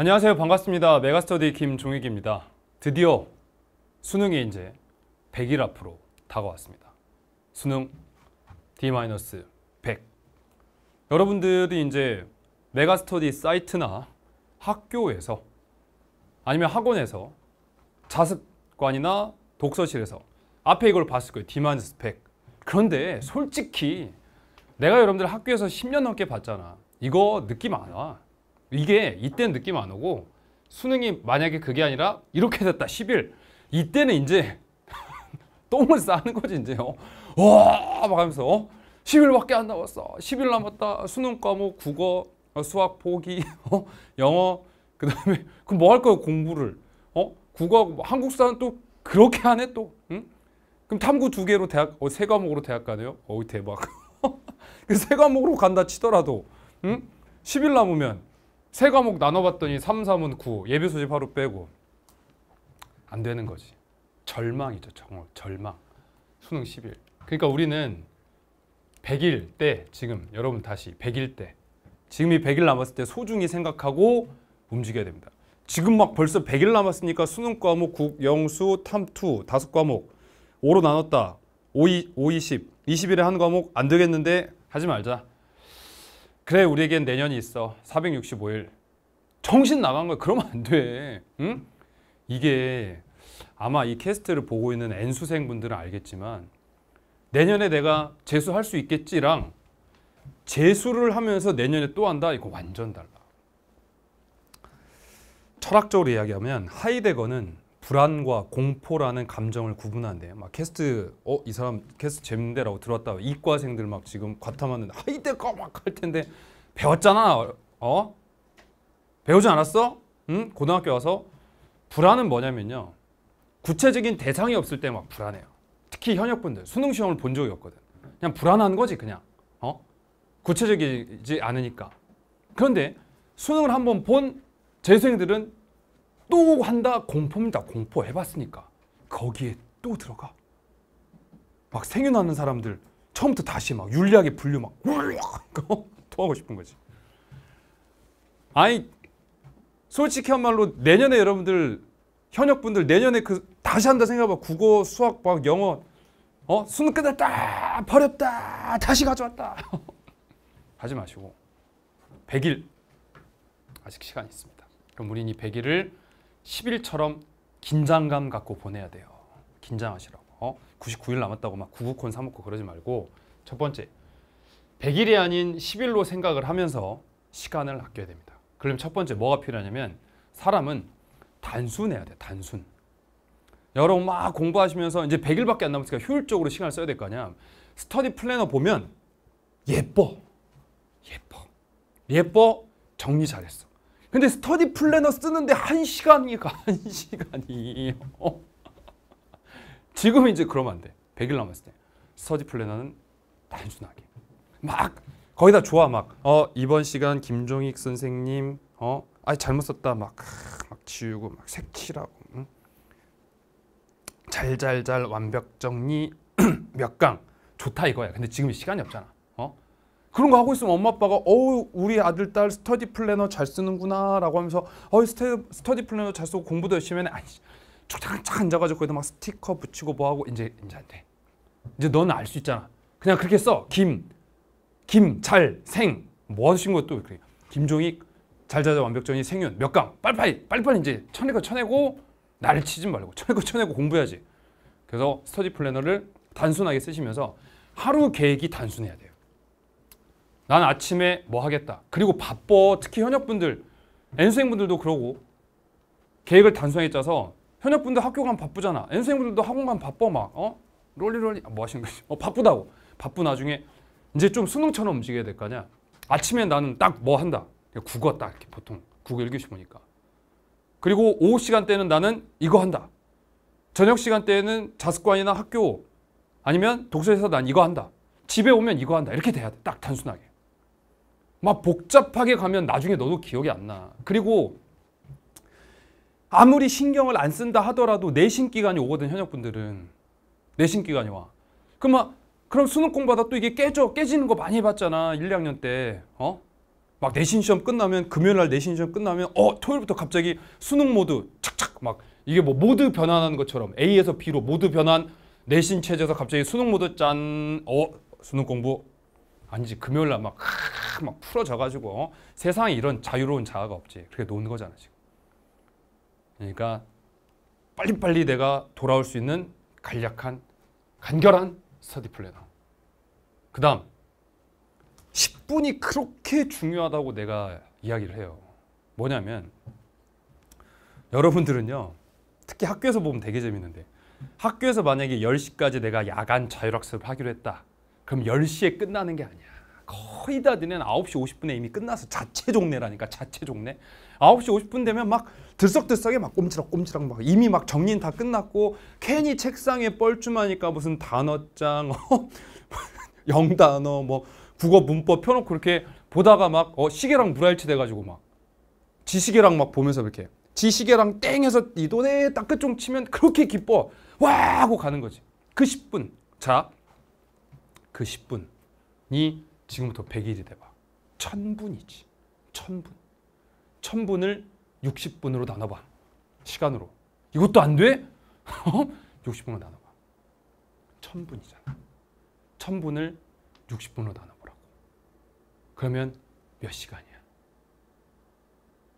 안녕하세요. 반갑습니다. 메가스터디 김종익입니다. 드디어 수능이 이제 100일 앞으로 다가왔습니다. 수능 D-100. 여러분들이 이제 메가스터디 사이트나 학교에서 아니면 학원에서 자습관이나 독서실에서 앞에 이걸 봤을 거예요. 디만드 스 그런데 솔직히 내가 여러분들 학교에서 10년 넘게 봤잖아. 이거 느낌 안 와. 이게 이때 느낌 안 오고 수능이 만약에 그게 아니라 이렇게 됐다 10일 이때는 이제 똥을 싸는 거지 이제 요와막 어? 하면서 어? 10일밖에 안 남았어 10일 남았다 수능 과목 국어 어, 수학 포기 어? 영어 그 다음에 그럼 뭐 할 거야 공부를 어? 국어 한국사는 또 그렇게 하네 또 응? 그럼 탐구 두 개로 대학 어, 세 과목으로 대학 가네요 어우 대박 그 세 과목으로 간다 치더라도 응? 10일 남으면 세 과목 나눠봤더니 3, 3은 9, 예비 수집 하루 빼고 안 되는 거지. 절망이죠. 정말 절망. 수능 10일. 그러니까 우리는 100일 때 지금 여러분 다시 100일 때 지금이 100일 남았을 때 소중히 생각하고 움직여야 됩니다. 지금 막 벌써 100일 남았으니까 수능 과목 국, 영수, 탐투 다섯 과목 5로 나눴다. 5, 5, 20. 20일에 한 과목 안 되겠는데 하지 말자. 그래 우리에겐 내년이 있어. 465일. 정신 나간 거야. 그러면 안 돼. 응? 이게 아마 이 캐스트를 보고 있는 N수생 분들은 알겠지만 내년에 내가 재수할 수 있겠지랑 재수를 하면서 내년에 또 한다? 이거 완전 달라. 철학적으로 이야기하면 하이데거는 불안과 공포라는 감정을 구분한대요. 막 캐스트 어 이 사람 캐스트 재밌는데라고 들어다 이과생들 막 지금 과탐하는데 아, 이때가 막 할 텐데 배웠잖아 어 배우지 않았어? 응 고등학교 와서 불안은 뭐냐면요 구체적인 대상이 없을 때 막 불안해요. 특히 현역분들 수능 시험을 본 적이 없거든. 그냥 불안한 거지 그냥 어 구체적이지 않으니까. 그런데 수능을 한번 본 재수생들은 또 한다 공포입니다. 공포 해봤으니까 거기에 또 들어가. 막 생유나는 사람들 처음부터 다시 막 윤리학의 분류 막 토하고 싶은 거지. 아니 솔직히 한말로 내년에 여러분들 현역분들 내년에 그 다시 한다 생각해봐 국어 수학 막 영어 어 수능 끝났다 아, 버렸다 다시 가져왔다 하지 마시고 100일 아직 시간 있습니다. 그럼 우린 이 100일을 10일처럼 긴장감 갖고 보내야 돼요. 긴장하시라고. 어? 99일 남았다고 막 구구콘 사먹고 그러지 말고 첫 번째 100일이 아닌 10일로 생각을 하면서 시간을 아껴야 됩니다. 그럼 첫 번째 뭐가 필요하냐면 사람은 단순해야 돼. 단순. 여러분 막 공부하시면서 이제 100일밖에 안 남았으니까 효율적으로 시간을 써야 될 거 아니야. 스터디 플래너 보면 예뻐. 예뻐. 예뻐. 정리 잘했어. 근데 스터디 플래너 쓰는데 한 시간이 가한 시간이 지금 이제 그러면 안 돼. 100일 남았을 때 스터디 플래너는 단순하게 막 거기다 좋아 막어 이번 시간 김종익 선생님 어 아니 잘못 썼다 막, 막 지우고 막 색칠하고 응? 잘잘 잘 완벽 정리 몇강 좋다 이거야. 근데 지금 시간이 없잖아. 그런 거 하고 있으면 엄마 아빠가 어우 우리 아들 딸 스터디 플래너 잘 쓰는구나 라고 하면서 어이 스테, 스터디 플래너 잘 쓰고 공부도 열심히 하네 아이씨 쫙쫙 앉아가지고 거기다 막 스티커 붙이고 뭐하고 이제 이제 안돼 이제 너는 알 수 있잖아 그냥 그렇게 써김김 잘생뭐 하신 것도 그래 김종익 잘자자 완벽전이 생윤 몇 강 빨리빨리 빨리빨리 이제 쳐내고 쳐내고 나를 치지 말고 쳐내고 쳐내고 공부해야지 그래서 스터디 플래너를 단순하게 쓰시면서 하루 계획이 단순해야 돼요 난 아침에 뭐 하겠다. 그리고 바빠. 특히 현역분들, N수생분들도 그러고 계획을 단순하게 짜서 현역분들 학교 가면 바쁘잖아. N수생분들도 학원 가면 바빠 막. 어? 롤리롤리 아, 뭐 하시는 거지? 어, 바쁘다고. 바쁘 나중에 이제 좀 수능처럼 움직여야 될 거 아니야. 아침에 나는 딱 뭐 한다. 국어 딱 이렇게 보통 국어 읽교시 보니까. 그리고 오후 시간대는 나는 이거 한다. 저녁 시간대에는 자습관이나 학교 아니면 독서에서난 이거 한다. 집에 오면 이거 한다. 이렇게 돼야 돼. 딱 단순하게. 막 복잡하게 가면 나중에 너도 기억이 안 나. 그리고 아무리 신경을 안 쓴다 하더라도 내신 기간이 오거든 현역 분들은 내신 기간이 와. 그럼 막 그럼 수능 공부하다 또 이게 깨져 깨지는 거 많이 봤잖아 1, 2학년 때 어? 막 내신 시험 끝나면 금요일 날 내신 시험 끝나면 어 토요일부터 갑자기 수능 모드 착착 막 이게 뭐 모드 변환하는 것처럼 A에서 B로 모드 변환 내신 체제에서 갑자기 수능 모드 짠어 수능 공부 아니지 금요일 날막 막 풀어져 가지고 어? 세상에 이런 자유로운 자아가 없지. 그렇게 노는 거잖아 지금. 그러니까 빨리빨리 내가 돌아올 수 있는 간략한 간결한 스터디 플래너. 그 다음 10분이 그렇게 중요하다고 내가 이야기를 해요. 뭐냐면 여러분들은요. 특히 학교에서 보면 되게 재밌는데 학교에서 만약에 10시까지 내가 야간 자율학습을 하기로 했다. 그럼 10시에 끝나는 게 아니야. 거의 다되네는 9시 50분에 이미 끝나서 자체 종례라니까 자체 종례. 9시 50분 되면 막 들썩들썩해 막꼼지락꼼지락막 이미 막 정리는 다 끝났고 괜히 책상에 뻘쭘하니까 무슨 단어장 어, 영단어 뭐 국어 문법 펴놓고 그렇게 보다가 막 어, 시계랑 물알치 돼가지고 막 지시계랑 막 보면서 이렇게 지시계랑 땡 해서 이 돈에 딱 끝 좀 치면 그렇게 기뻐 와 하고 가는 거지 그 10분 자그 10분이 지금부터 100일이 돼봐. 1000분이지. 1000분. 1000분을 60분으로 나눠봐. 시간으로. 이것도 안 돼? 60분으로 어? 나눠봐. 1000분이잖아. 1000분을 60분으로 나눠보라고. 그러면 몇 시간이야?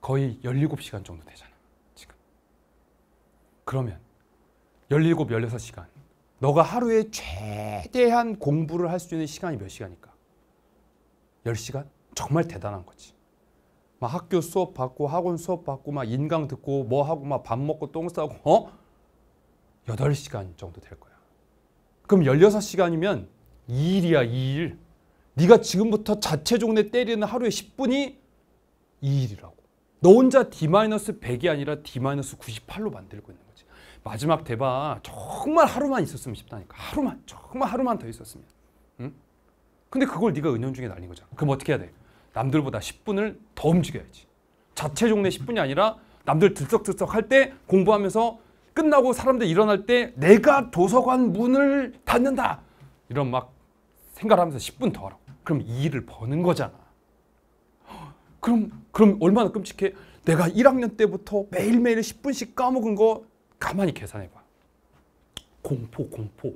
거의 17시간 정도 되잖아. 지금. 그러면 17, 16시간 너가 하루에 최대한 공부를 할 수 있는 시간이 몇 시간일까? 10시간? 정말 대단한 거지. 막 학교 수업 받고 학원 수업 받고 막 인강 듣고 뭐 하고 막 밥 먹고 똥 싸고 어? 8시간 정도 될 거야. 그럼 16시간이면 2일이야 2일. 네가 지금부터 자체종내 때리는 하루에 10분이 2일이라고. 너 혼자 D-100이 아니라 D-98로 만들고 있는 거야. 마지막 대박 정말 하루만 있었으면 싶다니까. 하루만 정말 하루만 더 있었으면. 응? 근데 그걸 네가 은연중에 날린 거잖아. 그럼 어떻게 해야 돼? 남들보다 10분을 더 움직여야지. 자체 종례 10분이 아니라 남들 들썩들썩 할 때 공부하면서 끝나고 사람들 일어날 때 내가 도서관 문을 닫는다. 이런 막 생각하면서 10분 더 하라고. 그럼 일을 버는 거잖아. 그럼 그럼 얼마나 끔찍해? 내가 1학년 때부터 매일매일 10분씩 까먹은 거 가만히 계산해봐. 공포, 공포.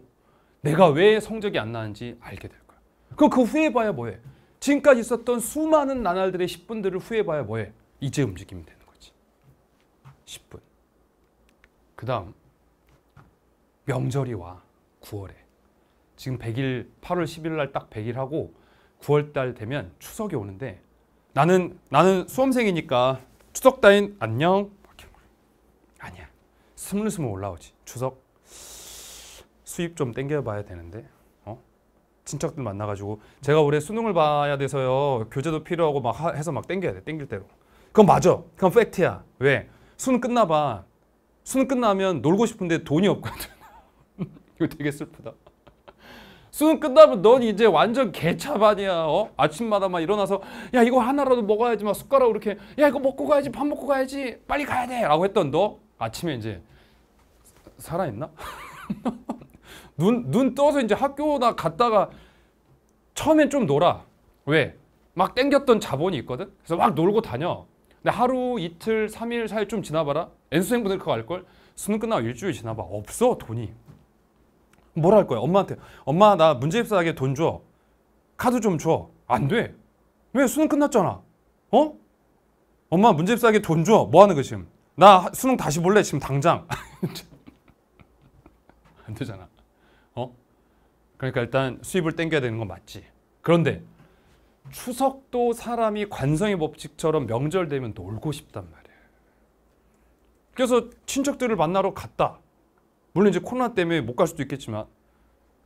내가 왜 성적이 안 나는지 알게 될 거야. 그럼 그 후회해봐야 뭐해? 지금까지 있었던 수많은 나날들의 10분들을 후회해봐야 뭐해? 이제 움직이면 되는 거지. 10분. 그 다음 명절이 와. 9월에. 지금 100일, 8월 10일 날 딱 100일 하고 9월 달 되면 추석이 오는데 나는 나는 수험생이니까 추석 따윈 안녕 스물스물 올라오지. 추석 수입 좀 땡겨봐야 되는데 어? 친척들 만나가지고 제가 올해 수능을 봐야 돼서요. 교재도 필요하고 막 하, 해서 막 땡겨야 돼. 땡길 대로. 그건 맞아. 그건 팩트야. 왜? 수능 끝나봐. 수능 끝나면 놀고 싶은데 돈이 없거든. 이거 되게 슬프다. 수능 끝나면 넌 이제 완전 개차반이야. 어? 아침마다 막 일어나서 야 이거 하나라도 먹어야지 막 숟가락으로 이렇게 야 이거 먹고 가야지 밥 먹고 가야지 빨리 가야 돼 라고 했던 너 아침에 이제 살아있나? 눈, 눈 떠서 이제 학교나 갔다가 처음엔 좀 놀아. 왜? 막 땡겼던 자본이 있거든? 그래서 막 놀고 다녀. 근데 하루, 이틀, 삼일 사이 좀 지나봐라. N수생분들 그거 알걸? 수능 끝나고 일주일 지나봐. 없어, 돈이. 뭘할 거야? 엄마한테. 엄마, 나 문제입사하게 돈 줘. 카드 좀 줘. 안 돼. 왜? 수능 끝났잖아. 어? 엄마, 문제입사하게 돈 줘. 뭐 하는 거 지금? 나 수능 다시 볼래? 지금 당장. 안 되잖아. 어? 그러니까 일단 수입을 땡겨야 되는 건 맞지. 그런데 추석도 사람이 관성의 법칙처럼 명절 되면 놀고 싶단 말이에 그래서 친척들을 만나러 갔다. 물론 이제 코로나 때문에 못 갈 수도 있겠지만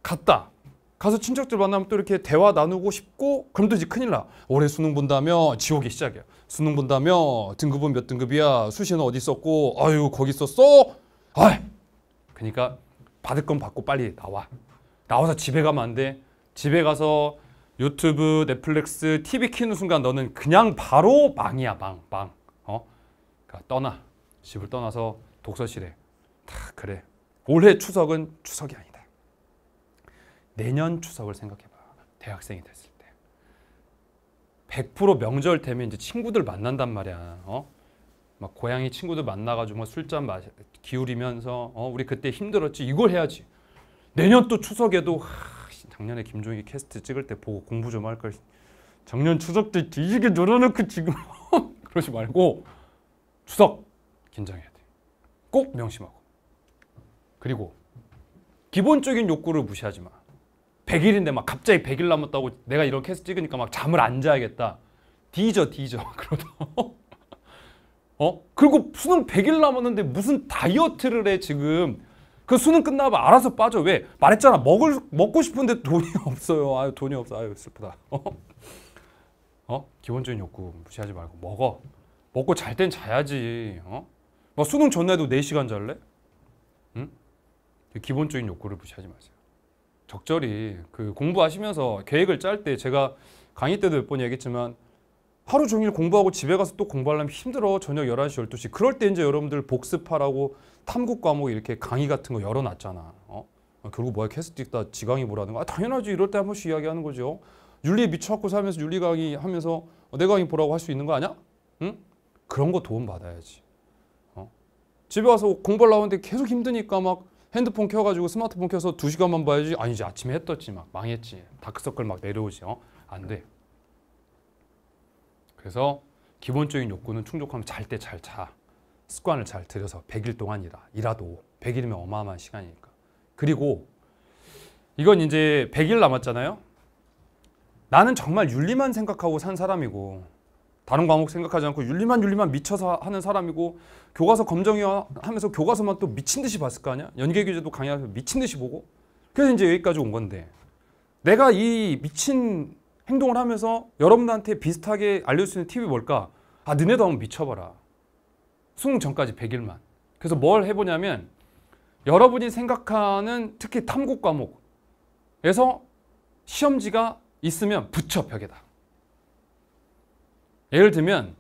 갔다. 가서 친척들 만나면 또 이렇게 대화 나누고 싶고 그럼 또 이제 큰일 나. 올해 수능 본다며 지옥이 시작이야. 수능 본다며 등급은 몇 등급이야. 수시는 어디 있었고 아유 거기 있었어. 아 그러니까 받을 건 받고 빨리 나와. 나와서 집에 가면 안 돼. 집에 가서 유튜브, 넷플릭스, TV 키는 순간 너는 그냥 바로 망이야, 망, 망. 어? 그러니까 떠나. 집을 떠나서 독서실에. 다 그래. 올해 추석은 추석이 아니다. 내년 추석을 생각해봐. 대학생이 됐을 때. 100% 명절 되면 이제 친구들 만난단 말이야. 어? 막 고양이 친구들 만나가지고 뭐 술잔 마시, 기울이면서 어, 우리 그때 힘들었지 이걸 해야지. 내년 또 추석에도 하, 작년에 김종희 캐스트 찍을 때 보고 공부 좀 할 걸. 작년 추석 때 뒤지게 늘어놓고 지금 그러지 말고 추석 긴장해야 돼. 꼭 명심하고. 그리고 기본적인 욕구를 무시하지 마. 100일인데 막 갑자기 100일 남았다고 내가 이런 캐스 찍으니까 막 잠을 안 자야겠다. 뒤져 뒤져 그러다 어? 그리고 수능 100일 남았는데 무슨 다이어트를 해 지금. 그 수능 끝나면 알아서 빠져. 왜? 말했잖아. 먹을 먹고 싶은데 돈이 없어요. 아유 돈이 없어. 아유 슬프다. 어? 어? 기본적인 욕구 무시하지 말고 먹어. 먹고 잘 땐 자야지. 어? 막 뭐 수능 전날도 4시간 잘래? 응? 기본적인 욕구를 무시하지 마세요. 적절히 그 공부하시면서 계획을 짤 때 제가 강의 때도 몇 번 얘기했지만 하루 종일 공부하고 집에 가서 또 공부하려면 힘들어. 저녁 11시, 12시. 그럴 때 이제 여러분들 복습하라고 탐구 과목 이렇게 강의 같은 거 열어놨잖아. 어? 아, 결국 뭐야 캐스트 읽다 지강이 뭐라는 거. 아, 당연하지. 이럴 때 한 번씩 이야기하는 거죠. 윤리에 미쳐갖고 살면서 윤리 강의 하면서 어, 내 강의 보라고 할 수 있는 거 아니야? 응? 그런 거 도움 받아야지. 어? 집에 와서 공부를 하는데 계속 힘드니까 막 핸드폰 켜가지고 스마트폰 켜서 두시간만 봐야지. 아니지 아침에 했었지 막 망했지. 다크서클 막 내려오지. 어? 안 돼. 그래서 기본적인 욕구는 충족하면 잘 때 잘 자. 습관을 잘 들여서 100일 동안 이라 일하도 100일이면 어마어마한 시간이니까. 그리고 이건 이제 100일 남았잖아요. 나는 정말 윤리만 생각하고 산 사람이고 다른 과목 생각하지 않고 윤리만 윤리만 미쳐서 하는 사람이고 교과서 검정이 하면서 교과서만 또 미친 듯이 봤을 거 아니야? 연계 규제도 강의하면서 미친 듯이 보고 그래서 이제 여기까지 온 건데 내가 이 미친 행동을 하면서 여러분들한테 비슷하게 알려줄 수 있는 팁이 뭘까? 아, 너네도 한번 미쳐봐라. 수능 전까지 100일만. 그래서 뭘 해보냐면 여러분이 생각하는 특히 탐구 과목에서 시험지가 있으면 붙여 벽에다. 예를 들면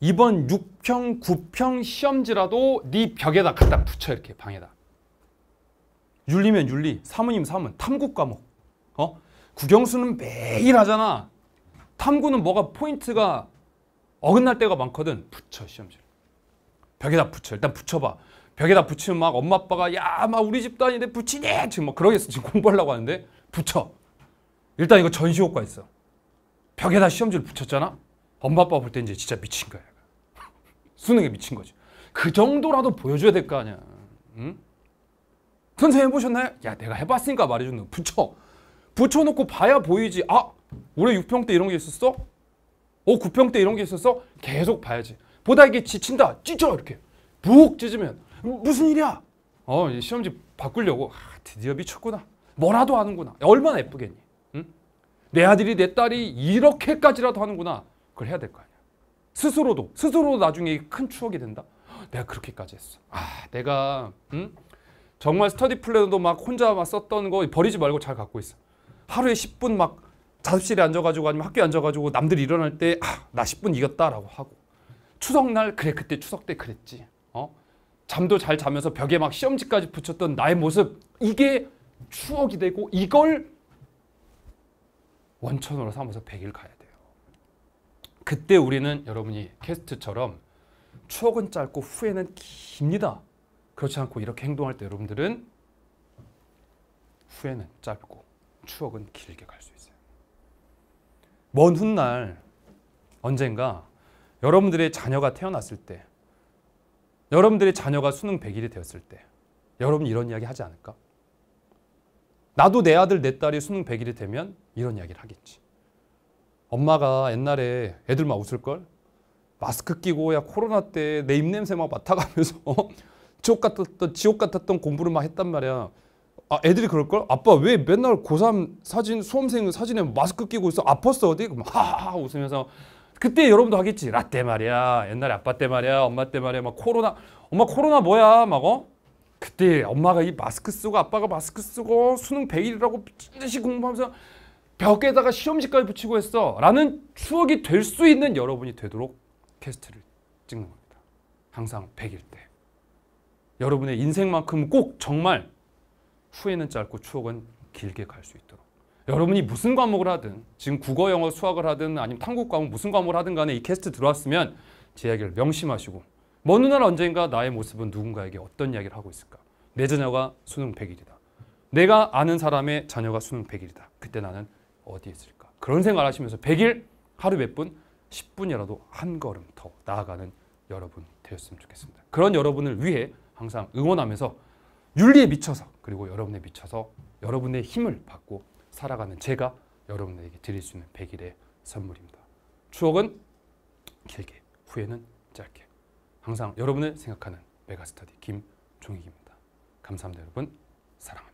이번 6평, 9평 시험지라도 네 벽에다 갖다 붙여 이렇게 방에다. 윤리면 윤리, 사문이면 사문, 탐구 과목. 어? 구경수는 매일 하잖아. 탐구는 뭐가 포인트가 어긋날 때가 많거든. 붙여 시험실. 벽에다 붙여. 일단 붙여봐. 벽에다 붙이면 막 엄마 아빠가 야막 우리 집도 아닌데 붙이네 지금 막 그러겠어. 지금 공부하려고 하는데 붙여. 일단 이거 전시 효과 있어. 벽에다 시험지를 붙였잖아. 엄마 아빠 볼 때 이제 진짜 미친 거야. 수능에 미친 거지. 그 정도라도 보여줘야 될 거 아니야. 응? 선생님 해보셨나요? 야 내가 해봤으니까 말해준다. 붙여. 붙여놓고 봐야 보이지. 아, 올해 6평 때 이런 게 있었어? 어, 9평 때 이런 게 있었어? 계속 봐야지. 보다 이게 지친다. 찢어 이렇게. 부엌 찢으면 무슨 일이야? 어, 시험지 바꾸려고. 아, 드디어 미쳤구나. 뭐라도 하는구나. 얼마나 예쁘겠니? 응? 내 아들이 내 딸이 이렇게까지라도 하는구나. 그걸 해야 될 거 아니야. 스스로도 스스로도 나중에 큰 추억이 된다. 내가 그렇게까지 했어. 아, 내가 응? 정말 스터디 플래너도막 혼자 막 썼던 거 버리지 말고 잘 갖고 있어. 하루에 10분 막 자습실에 앉아가지고 아니면 학교에 앉아가지고 남들이 일어날 때 아, 나 10분 이겼다라고 하고 추석날 그래 그때 추석 때 그랬지 어 잠도 잘 자면서 벽에 막 시험지까지 붙였던 나의 모습 이게 추억이 되고 이걸 원천으로 삼아서 100일 가야 돼요 그때 우리는 여러분이 캐스트처럼 추억은 짧고 후회는 깁니다 그렇지 않고 이렇게 행동할 때 여러분들은 후회는 짧고 추억은 길게 갈 수 있어요. 먼 훗날 언젠가 여러분들의 자녀가 태어났을 때 여러분들의 자녀가 수능 100일이 되었을 때 여러분 이런 이야기 하지 않을까? 나도 내 아들, 내 딸이 수능 100일이 되면 이런 이야기를 하겠지. 엄마가 옛날에 애들 막 웃을걸? 마스크 끼고 야 코로나 때 내 입냄새 막 맡아가면서 지옥 같았던 지옥 같았던 공부를 막 했단 말이야. 아 애들이 그럴걸? 아빠 왜 맨날 고3 사진 수험생 사진에 마스크 끼고 있어? 아팠어 어디? 그 하하 웃으면서 그때 여러분도 하겠지. 라떼 말이야. 옛날에 아빠 때 말이야. 엄마 때 말이야. 막 코로나 엄마 코로나 뭐야? 막 어? 그때 엄마가 이 마스크 쓰고 아빠가 마스크 쓰고 수능 100일이라고 찌듯이 공부하면서 벽에다가 시험지까지 붙이고 했어. 라는 추억이 될 수 있는 여러분이 되도록 캐스트를 찍는 겁니다. 항상 100일 때. 여러분의 인생만큼 꼭 정말 후회는 짧고 추억은 길게 갈 수 있도록. 여러분이 무슨 과목을 하든 지금 국어, 영어, 수학을 하든 아니면 탐구 과목 무슨 과목을 하든 간에 이 캐스트 들어왔으면 제 이야기를 명심하시고 먼 훗날 언젠가 나의 모습은 누군가에게 어떤 이야기를 하고 있을까. 내 자녀가 수능 100일이다. 내가 아는 사람의 자녀가 수능 100일이다. 그때 나는 어디에 있을까. 그런 생각을 하시면서 100일 하루 몇 분? 10분이라도 한 걸음 더 나아가는 여러분 되었으면 좋겠습니다. 그런 여러분을 위해 항상 응원하면서 윤리에 미쳐서 그리고 여러분에 미쳐서 여러분의 힘을 받고 살아가는 제가 여러분에게 드릴 수 있는 100일의 선물입니다. 추억은 길게, 후회는 짧게. 항상 여러분을 생각하는 메가스터디 김종익입니다. 감사합니다 여러분. 사랑합니다.